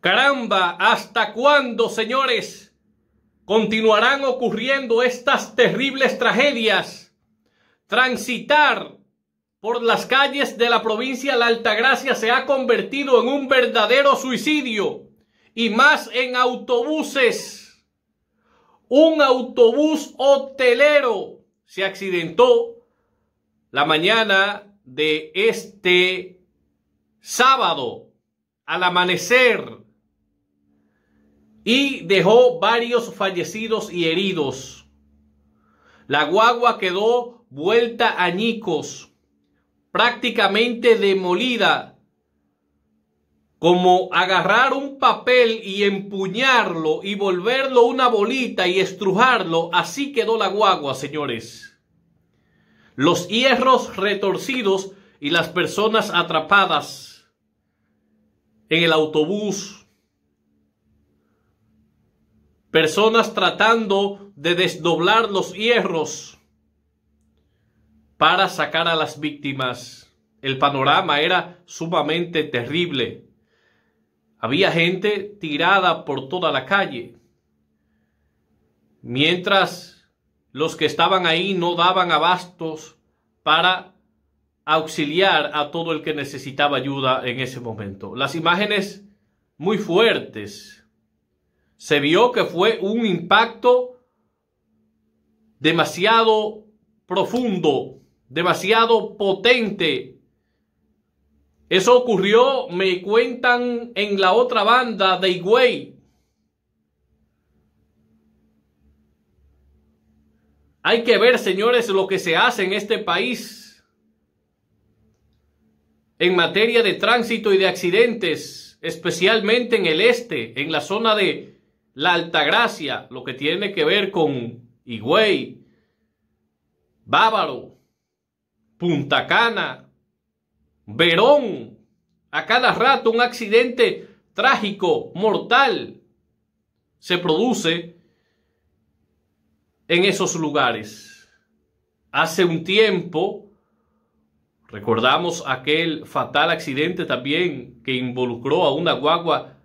Caramba, ¿hasta cuándo, señores, continuarán ocurriendo estas terribles tragedias? Transitar por las calles de la provincia de La Altagracia se ha convertido en un verdadero suicidio y más en autobuses. Un autobús hotelero se accidentó la mañana de este sábado al amanecer y dejó varios fallecidos y heridos. La guagua quedó vuelta añicos, prácticamente demolida, como agarrar un papel y empuñarlo y volverlo una bolita y estrujarlo, así quedó la guagua, señores. Los hierros retorcidos y las personas atrapadas en el autobús, personas tratando de desdoblar los hierros para sacar a las víctimas. El panorama era sumamente terrible. Había gente tirada por toda la calle, mientras los que estaban ahí no daban abastos para auxiliar a todo el que necesitaba ayuda en ese momento. Las imágenes muy fuertes se vio que fue un impacto demasiado profundo, demasiado potente. Eso ocurrió, me cuentan, en la otra banda de Higüey. Hay que ver, señores, lo que se hace en este país en materia de tránsito y de accidentes, especialmente en el este, en la zona de la Altagracia, lo que tiene que ver con Higüey, Bávaro, Punta Cana, Verón, a cada rato un accidente trágico, mortal, se produce en esos lugares. Hace un tiempo, recordamos aquel fatal accidente también que involucró a una guagua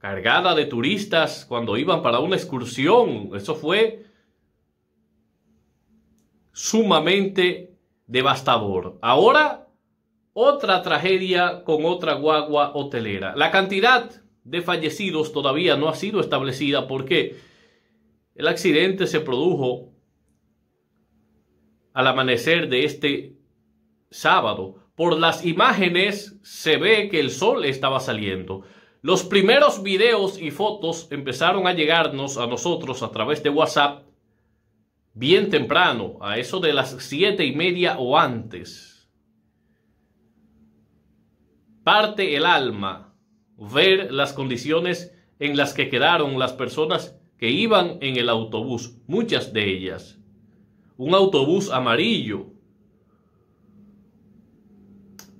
cargada de turistas cuando iban para una excursión. Eso fue sumamente devastador. Ahora, otra tragedia con otra guagua hotelera. La cantidad de fallecidos todavía no ha sido establecida porque el accidente se produjo al amanecer de este sábado. Por las imágenes se ve que el sol estaba saliendo. Los primeros videos y fotos empezaron a llegarnos a nosotros a través de WhatsApp bien temprano, a eso de las siete y media o antes. Parte el alma ver las condiciones en las que quedaron las personas que iban en el autobús, muchas de ellas. Un autobús amarillo.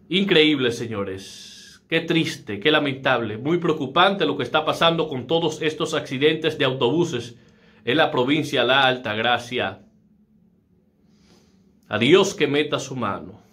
Increíble, señores. Qué triste, qué lamentable, muy preocupante lo que está pasando con todos estos accidentes de autobuses en la provincia de La Gracia. A Dios que meta su mano.